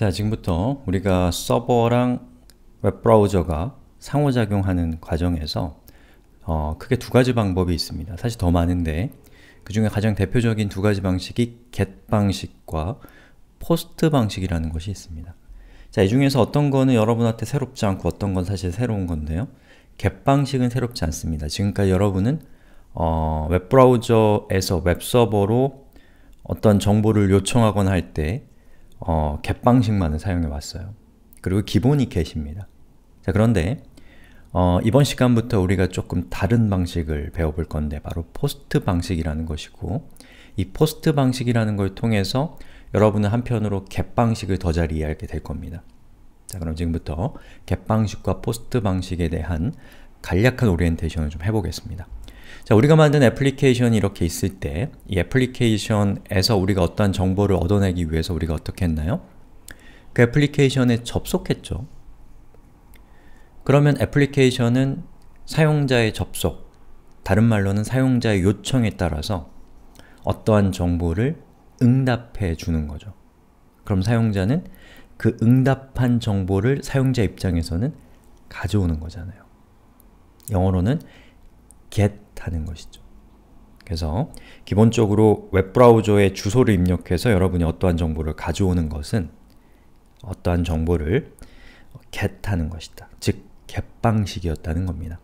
자, 지금부터 우리가 서버랑 웹브라우저가 상호작용하는 과정에서 어, 크게 두 가지 방법이 있습니다. 사실 더 많은데 그 중에 가장 대표적인 두 가지 방식이 get 방식과 post 방식이라는 것이 있습니다. 자, 이 중에서 어떤 거는 여러분한테 새롭지 않고 어떤 건 사실 새로운 건데요. get 방식은 새롭지 않습니다. 지금까지 여러분은 어, 웹브라우저에서 웹서버로 어떤 정보를 요청하거나 할때 어, g 방식만을 사용해 왔어요. 그리고 기본이 get입니다. 자, 그런데 어, 이번 시간부터 우리가 조금 다른 방식을 배워볼 건데 바로 포스트 방식이라는 것이고 이 포스트 방식이라는 걸 통해서 여러분은 한편으로 갭 방식을 더 잘 이해하게 될 겁니다. 자, 그럼 지금부터 갭 방식과 포스트 방식에 대한 간략한 오리엔테이션을 좀 해보겠습니다. 자, 우리가 만든 애플리케이션이 이렇게 있을 때 이 애플리케이션에서 우리가 어떠한 정보를 얻어내기 위해서 우리가 어떻게 했나요? 그 애플리케이션에 접속했죠. 그러면 애플리케이션은 사용자의 접속, 다른 말로는 사용자의 요청에 따라서 어떠한 정보를 응답해 주는 거죠. 그럼 사용자는 그 응답한 정보를 사용자 입장에서는 가져오는 거잖아요. 영어로는 get 하는 것이죠. 그래서 기본적으로 웹브라우저에 주소를 입력해서 여러분이 어떠한 정보를 가져오는 것은 어떠한 정보를 get 하는 것이다. 즉, get 방식이었다는 겁니다.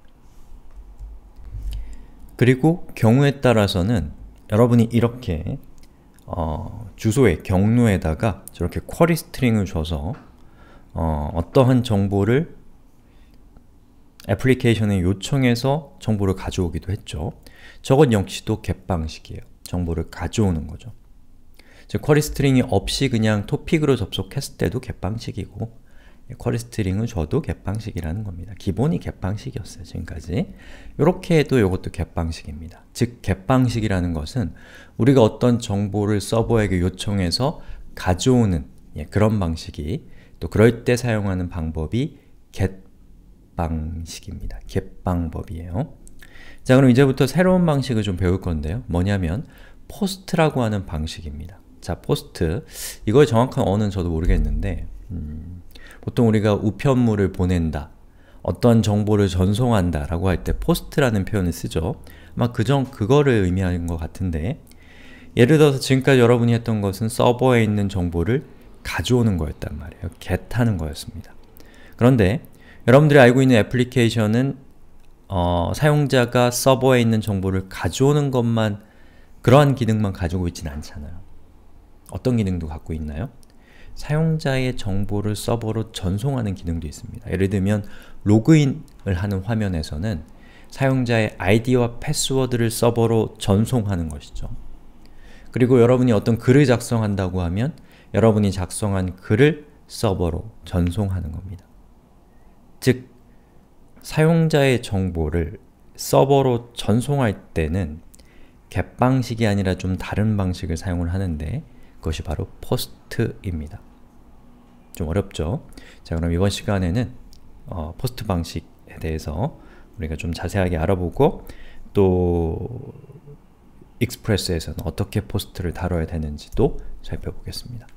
그리고 경우에 따라서는 여러분이 이렇게 어, 주소의 경로에다가 저렇게 쿼리 스트링을 줘서 어, 떠한 정보를 애플리케이션의 요청해서 정보를 가져오기도 했죠. 저것 역시도 get 방식이에요. 정보를 가져오는 거죠. 즉, 쿼리 스트링이 없이 그냥 토픽으로 접속했을 때도 get 방식이고 예, 쿼리 스트링은 저도 get 방식이라는 겁니다. 기본이 get 방식이었어요, 지금까지. 이렇게 해도 이것도 get 방식입니다. 즉, get 방식이라는 것은 우리가 어떤 정보를 서버에게 요청해서 가져오는 예, 그런 방식이 또 그럴 때 사용하는 방법이 get 갯방식입니다. 갯방법이에요. 자 그럼 이제부터 새로운 방식을 좀 배울 건데요. 뭐냐면 포스트라고 하는 방식입니다. 자 포스트 이거의 정확한 어는 저도 모르겠는데 음, 보통 우리가 우편물을 보낸다 어떤 정보를 전송한다 라고 할 때 포스트라는 표현을 쓰죠. 아마 그정 그거를 의미하는 것 같은데 예를 들어서 지금까지 여러분이 했던 것은 서버에 있는 정보를 가져오는 거였단 말이에요. get하는 거였습니다. 그런데 여러분들이 알고 있는 애플리케이션은 어, 사용자가 서버에 있는 정보를 가져오는 것만 그러한 기능만 가지고 있지는 않잖아요. 어떤 기능도 갖고 있나요? 사용자의 정보를 서버로 전송하는 기능도 있습니다. 예를 들면 로그인을 하는 화면에서는 사용자의 아이디와 패스워드를 서버로 전송하는 것이죠. 그리고 여러분이 어떤 글을 작성한다고 하면 여러분이 작성한 글을 서버로 전송하는 겁니다. 즉, 사용자의 정보를 서버로 전송할 때는 get 방식이 아니라 좀 다른 방식을 사용을 하는데 그것이 바로 post입니다. 좀 어렵죠? 자 그럼 이번 시간에는 어, 포스트 방식에 대해서 우리가 좀 자세하게 알아보고 또 익스프레스에서는 어떻게 포스트를 다뤄야 되는지도 살펴보겠습니다.